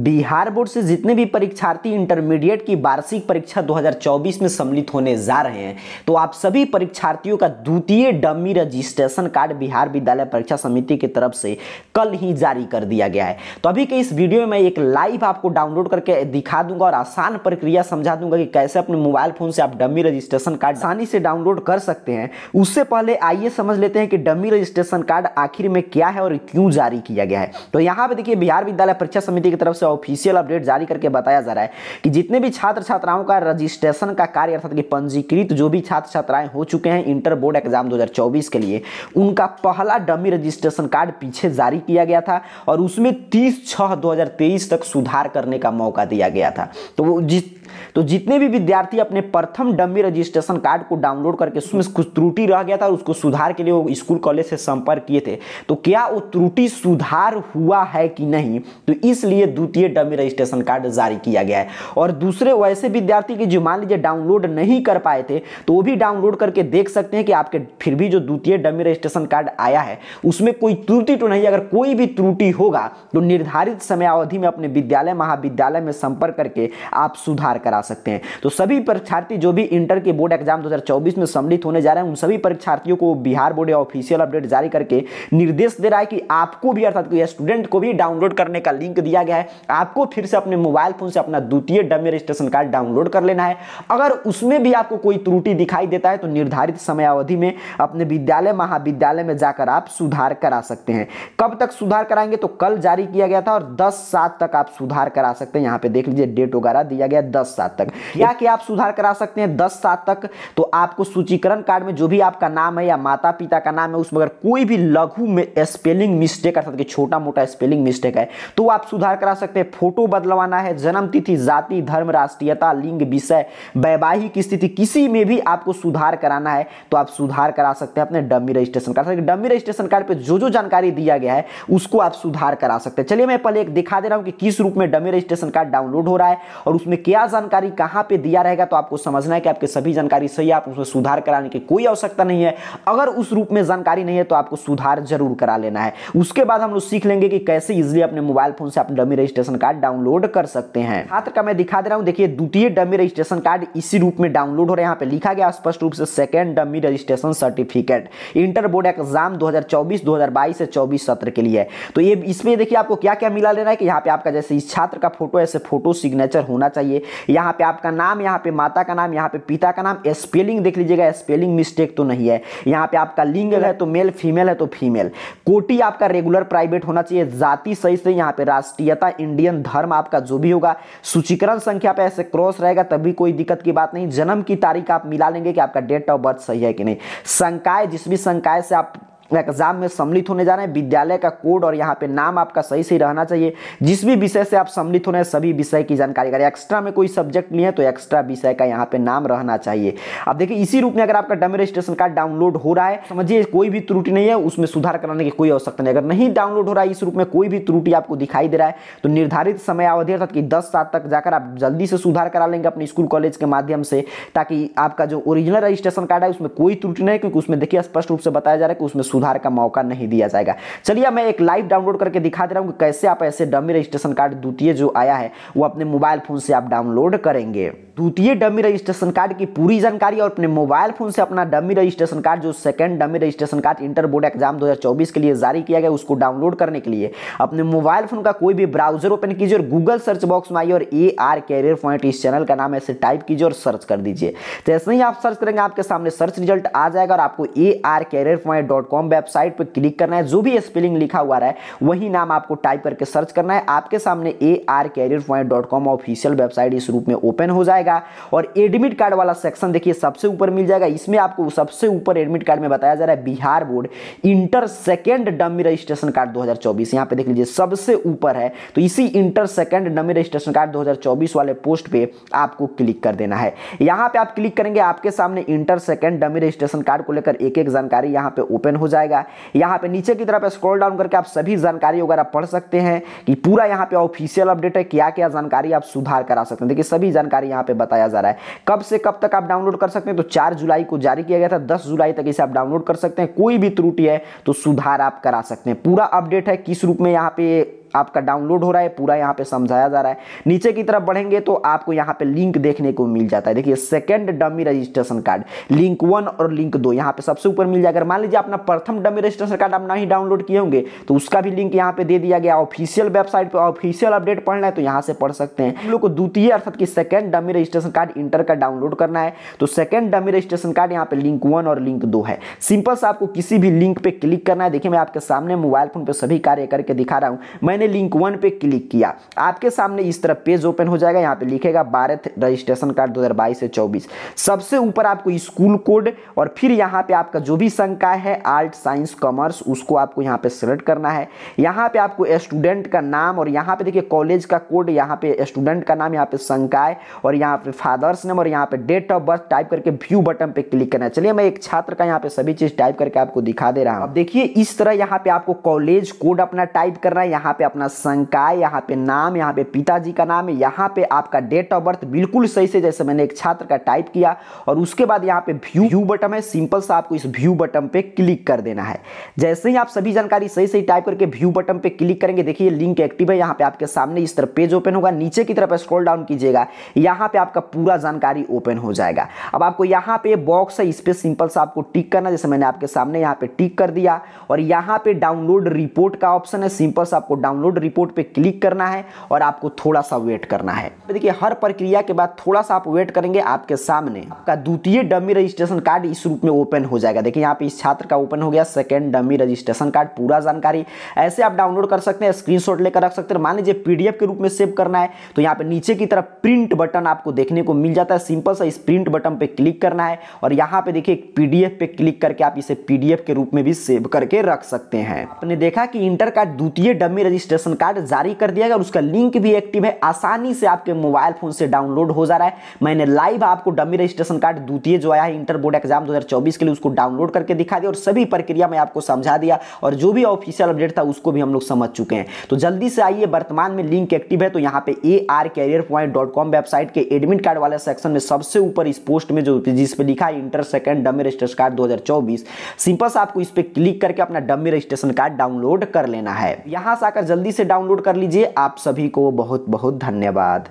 Bihar board से जितने भी परीक्षार्थी इंटरमीडिएट की वार्षिक परीक्षा 2024 में सम्मिलित होने जा रहे हैं तो आप सभी परीक्षार्थियों का द्वितीय डमी रजिस्ट्रेशन कार्ड बिहार विद्यालय परीक्षा समिति की तरफ से कल ही जारी कर दिया गया है तो अभी के इस वीडियो में मैं एक लाइव आपको डाउनलोड करके दिखा दूंगा और आसान प्रक्रिया समझा दूंगा कि कैसे अपने मोबाइल फोन से आप डमी रजिस्ट्रेशन कार्ड आसानी से डाउनलोड कर सकते हैं उससे पहले आइए समझ लेते हैं कि डमी रजिस्ट्रेशन कार्ड आखिर में क्या है और क्यों जारी किया गया है तो यहाँ पर देखिए बिहार विद्यालय परीक्षा समिति की तरफ से ऑफिशियल अपडेट जारी करके बताया जा रहा है कि जितने भी छात्र छात्राओं का रजिस्ट्रेशन का कार्य अर्थात कि पंजीकृत जो भी छात्र छात्राएं हो चुके हैं इंटर बोर्ड एग्जाम 2024 के लिए उनका पहला डमी रजिस्ट्रेशन कार्ड पीछे जारी किया गया था और उसमें तीस छः दो तक सुधार करने का मौका दिया गया था तो जिस तो जितने भी विद्यार्थी अपने प्रथम डम्मी रजिस्ट्रेशन कार्ड को डाउनलोड करके उसमें कुछ त्रुटि रह गया था और उसको सुधार के लिए वो स्कूल कॉलेज से संपर्क किए थे तो क्या वो त्रुटि सुधार हुआ है कि नहीं तो इसलिए द्वितीय डमी रजिस्ट्रेशन कार्ड जारी किया गया है और दूसरे वैसे विद्यार्थी की जो मान लीजिए डाउनलोड नहीं कर पाए थे तो वो भी डाउनलोड करके देख सकते हैं कि आपके फिर भी जो द्वितीय डमी रजिस्ट्रेशन कार्ड आया है उसमें कोई त्रुटि तो नहीं अगर कोई भी त्रुटि होगा तो निर्धारित समय अवधि में अपने विद्यालय महाविद्यालय में संपर्क करके आप सुधार करा सकते हैं तो सभी परीक्षार्थी जो भी इंटर के बोर्ड एग्जाम 2024 में सम्मिलित होने जा रहे हैं उन सभी परीक्षार्थियों को बिहार बोर्ड ऑफिशियल अपडेट जारी करके निर्देश दे रहा है कि आपको भी अर्थात स्टूडेंट को भी डाउनलोड करने का लिंक दिया गया है आपको फिर से अपने मोबाइल फोन से अपना द्वितीय डमे रजिस्ट्रेशन कार्ड डाउनलोड कर लेना है अगर उसमें भी आपको कोई त्रुटि दिखाई देता है तो निर्धारित समयावधि में अपने विद्यालय महाविद्यालय में जाकर आप सुधार करा सकते हैं कब तक सुधार कराएंगे तो कल जारी किया गया था और 10 सात तक आप सुधार करा सकते हैं यहां पे देख लीजिए डेट वगैरह दिया गया दस दस सात तक क्या कि आप सुधार करा सकते हैं दस सात तक तो आपको सूचीकरण कार्ड में जो भी आपका नाम है या माता पिता का नाम है उसमें अगर कोई भी लघु में स्पेलिंग मिस्टेक अर्थात कि छोटा मोटा स्पेलिंग मिस्टेक है तो आप सुधार करा सकते हैं फोटो बदलवाना है जन्म तिथि जाति धर्म राष्ट्रीयता लिंग विषय वैवाहिक स्थिति किसी में भी आपको सुधार कराना है तो आप सुधार करा सकते हैं अपने dummy registration card dummy registration card पर जो जो जानकारी दिया गया है उसको आप सुधार करा सकते हैं चलिए मैं पहले एक दिखा दे रहा हूँ कि किस रूप में डमी रजिस्ट्रेशन कार्ड डाउनलोड हो रहा है और उसमें क्या जानकारी कहां पे दिया रहेगा तो आपको समझना है कि आपकी सभी जानकारी सही है आप उसमें सुधार कराने की कोई आवश्यकता नहीं है अगर उस रूप में जानकारी नहीं है तो आपको सुधार जरूर करा लेना है उसके बाद हम लोग सीख लेंगे कि कैसे इजिली अपने मोबाइल फोन से अपने डमी रजिस्ट्रेशन कार्ड डाउनलोड कर सकते हैं छात्र का मैं दिखा दे रहा हूँ देखिए द्वितीय डमी रजिस्ट्रेशन कार्ड इसी रूप में डाउनलोड हो रहा है यहाँ पे लिखा गया स्पष्ट रूप से second dummy registration certificate inter board exam दो 2022 से चौबीस सत्र के लिए तो ये इसमें देखिए आपको क्या क्या मिला लेना है कि यहाँ पे आपका जैसे इस छात्र का फोटो ऐसे फोटो सिग्नेचर होना चाहिए यहाँ पे आपका नाम यहाँ पे माता का नाम यहाँ पे पिता का नाम स्पेलिंग देख लीजिएगा स्पेलिंग मिस्टेक तो नहीं है यहाँ पे आपका लिंग है तो मेल फीमेल है तो फीमेल कोटी आपका रेगुलर प्राइवेट होना चाहिए जाति सही से यहाँ पे राष्ट्रीयता इंडियन धर्म आपका जो भी होगा सूचीकरण संख्या पे ऐसे क्रॉस रहेगा तभी कोई दिक्कत की बात नहीं जन्म की तारीख आप मिला लेंगे कि आपका डेट ऑफ बर्थ सही है कि नहीं संकाय जिस भी संकाय से आप एग्जाम में सम्मिलित होने जा रहे हैं विद्यालय का कोड और यहाँ पे नाम आपका सही सही रहना चाहिए जिस भी विषय से आप सम्मिलित होने सभी विषय की जानकारी करें एक्स्ट्रा में कोई सब्जेक्ट लिए तो एक्स्ट्रा विषय का यहाँ पे नाम रहना चाहिए अब देखिए इसी रूप में अगर आपका डमे रजिस्ट्रेशन कार्ड डाउनलोड हो रहा है समझिए कोई भी त्रुटि नहीं है उसमें सुधार कराने की कोई आवश्यकता नहीं अगर नहीं डाउनलोड हो रहा है इस रूप में कोई भी त्रुटि आपको दिखाई दे रहा है तो निर्धारित समय अवधि अर्थात कि दस सात तक जाकर आप जल्दी से सुधार करा लेंगे अपने स्कूल कॉलेज के माध्यम से ताकि आपका जो ओरिजिनल रजिस्ट्रेशन कार्ड है उसमें कोई त्रुटि नहीं क्योंकि उसमें देखिए स्पष्ट रूप से बताया जा रहा है कि उसमें सुधार का मौका नहीं दिया जाएगा चलिए मैं एक लाइव डाउनलोड करके दिखा दे रहा हूँ कि कैसे आप ऐसे डमी रजिस्ट्रेशन कार्ड द्वितीय जो आया है वो अपने मोबाइल फ़ोन से आप डाउनलोड करेंगे द्वितीय डमी रजिस्ट्रेशन कार्ड की पूरी जानकारी और अपने मोबाइल फ़ोन से अपना डमी रजिस्ट्रेशन कार्ड जो second dummy registration card inter board exam 2024 के लिए जारी किया गया उसको डाउनलोड करने के लिए अपने मोबाइल फ़ोन का कोई भी ब्राउजर ओपन कीजिए और गूगल सर्च बॉक्स में आइए और ए आर कैरियर पॉइंट इस चैनल का नाम ऐसे टाइप कीजिए और सर्च कर दीजिए जैसे तो ही आप सर्च करेंगे आपके सामने सर्च रिजल्ट आ जाएगा और आपको A R career point dot com website पर क्लिक करना है जो भी स्पेलिंग लिखा हुआ रहा है वही नाम आपको टाइप करके सर्च करना है आपके सामने A R career point dot com official website इस रूप में ओपन हो जाएगा और एडमिट कार्ड वाला सेक्शन देखिए सबसे ऊपर मिल जाएगा इसमें आपको सबसे ऊपर एडमिट कार्ड में बताया जा रहा है Bihar board inter second dummy registration card 2024 यहां पे देख लीजिए सबसे ऊपर है तो इसी inter second dummy registration card 2024 वाले पोस्ट पे आपको क्लिक कर देना है यहाँ पे आप क्लिक करेंगे आपके सामने inter second dummy registration card को लेकर एक एक जानकारी यहाँ पे ओपन हो जाएगा यहाँ पे नीचे की तरफ स्क्रॉल डाउन करके आप सभी जानकारी वगैरह पढ़ सकते हैं कि पूरा यहाँ पे ऑफिशियल अपडेट है क्या क्या जानकारी आप सुधार करा सकते हैं देखिए सभी जानकारी यहाँ पे बताया जा रहा है कब से कब तक आप डाउनलोड कर सकते हैं तो चार जुलाई को जारी किया गया था दस जुलाई तक इसे आप डाउनलोड कर सकते हैं कोई भी त्रुटि है तो सुधार आप करा सकते हैं पूरा अपडेट है किस रूप में यहाँ पे आपका डाउनलोड हो रहा है पूरा यहाँ पे समझाया जा रहा है नीचे की तरफ बढ़ेंगे तो आपको यहाँ पे लिंक देखने को मिल जाता है देखिए second dummy registration card link one और लिंक दो यहाँ पे सबसे ऊपर मिल जाएगा मान लीजिए अपना प्रथम डमी रजिस्ट्रेशन कार्ड आप ना ही डाउनलोड किए होंगे तो उसका भी लिंक यहाँ पे दे दिया गया ऑफिशियल वेबसाइट पर ऑफिशियल अपडेट पढ़ना है तो यहाँ से पढ़ सकते हैं हम लोग को द्वितीय अर्थात की second dummy registration card inter का डाउनलोड करना है तो सेकेंड डमी रजिस्ट्रेशन कार्ड यहाँ पे लिंक वन और लिंक दो है सिंपल से आपको किसी भी लिंक पे क्लिक करना है देखिए मैं आपके सामने मोबाइल फोन पर सभी कार्य करके दिखा रहा हूँ मैंने मैंने लिंक वन पे क्लिक किया आपके सामने इस तरह पेज ओपन हो जाएगा यहाँ पे लिखेगा भारत रजिस्ट्रेशन कार्ड 2022 से 24 सबसे ऊपर आपको स्कूल कोड और फिर यहाँ पे आपका जो भी संकाय है आर्ट साइंस कॉमर्स उसको आपको यहाँ पे सिलेक्ट करना है यहाँ पे आपको स्टूडेंट का नाम और यहाँ पे देखिए कॉलेज का कोड यहाँ पे स्टूडेंट का नाम यहाँ पे संकाय और यहाँ पे फादर्स नेम और यहाँ पे डेट ऑफ बर्थ टाइप करके व्यू बटन पे क्लिक करना है चलिए मैं एक छात्र का यहाँ पे सभी चीज टाइप करके आपको दिखा दे रहा हूँ देखिए इस तरह यहाँ पे आपको कॉलेज कोड अपना टाइप करना है यहाँ पे अपना संकाय यहाँ पे नाम यहाँ पे पिताजी का नाम यहाँ पे आपका डेट ऑफ बर्थ बिल्कुल सही से जैसे मैंने एक छात्र का टाइप किया और उसके बाद यहाँ पे व्यू व्यू बटन है सिंपल सा आपको इस व्यू बटन पे क्लिक कर देना है जैसे ही आप सभी जानकारी सही सही टाइप करके व्यू बटन पे क्लिक करेंगे देखिए लिंक एक्टिव है यहाँ पे आपके सामने इस तरह पेज ओपन होगा नीचे की तरफ स्क्रोल डाउन कीजिएगा यहाँ पे आपका पूरा जानकारी ओपन हो जाएगा अब आपको यहाँ पे बॉक्स है इस पर सिंपल सा आपको टिक करना जैसे मैंने आपके सामने यहाँ पे टिक कर दिया और यहाँ पे डाउनलोड रिपोर्ट का ऑप्शन है सिंपल सा आपको डाउनलोड डाउनलोड रिपोर्ट पे क्लिक करना है और आपको थोड़ा सा वेट करना है देखिए हर प्रक्रिया के बाद थोड़ा सा आप वेट करेंगे आपके सामने आपका द्वितीय डमी रजिस्ट्रेशन कार्ड इस रूप में ओपन हो जाएगा देखिए यहाँ पे इस छात्र का ओपन हो गया सेकेंड डमी रजिस्ट्रेशन कार्ड पूरा जानकारी ऐसे आप डाउनलोड कर सकते हैं स्क्रीन लेकर रख सकते हैं मान लीजिए पीडीएफ के रूप में सेव करना है तो यहाँ पे नीचे की तरफ प्रिंट बटन आपको देखने को मिल जाता है सिंपल सा इस प्रिंट बटन पर क्लिक करना है और यहाँ पे देखिए पीडीएफ पे क्लिक करके आप इसे पीडीएफ के रूप में भी सेव करके रख सकते हैं आपने देखा कि इंटर का द्वितीय डमी रजिस्ट्रेशन रजिस्ट्रेशन कार्ड जारी कर दिया गया और उसका लिंक भी एक्टिव है आसानी से आपके मोबाइल फोन से डाउनलोड हो जा रहा है मैंने लाइव आपको डमी रजिस्ट्रेशन कार्ड द्वितीय जो आया है इंटर बोर्ड एग्जाम 2024 के लिए उसको डाउनलोड करके दिखा दिया और सभी प्रक्रिया में आपको समझा दिया और जो भी ऑफिशियल अपडेट था उसको भी हम लोग समझ चुके हैं तो जल्दी से आइए वर्तमान में लिंक एक्टिव है तो यहाँ पे ए वेबसाइट के एडमिट कार्ड वाले सेक्शन में सबसे ऊपर इस पोस्ट में जो जिस पर लिखा है inter second dummy registration card दो सिंपल आपको इस पर क्लिक करके अपना डमी रजिस्ट्रेशन कार्ड डाउनलोड कर लेना है यहाँ से आकर जल्दी जल्दी से डाउनलोड कर लीजिए आप सभी को बहुत बहुत धन्यवाद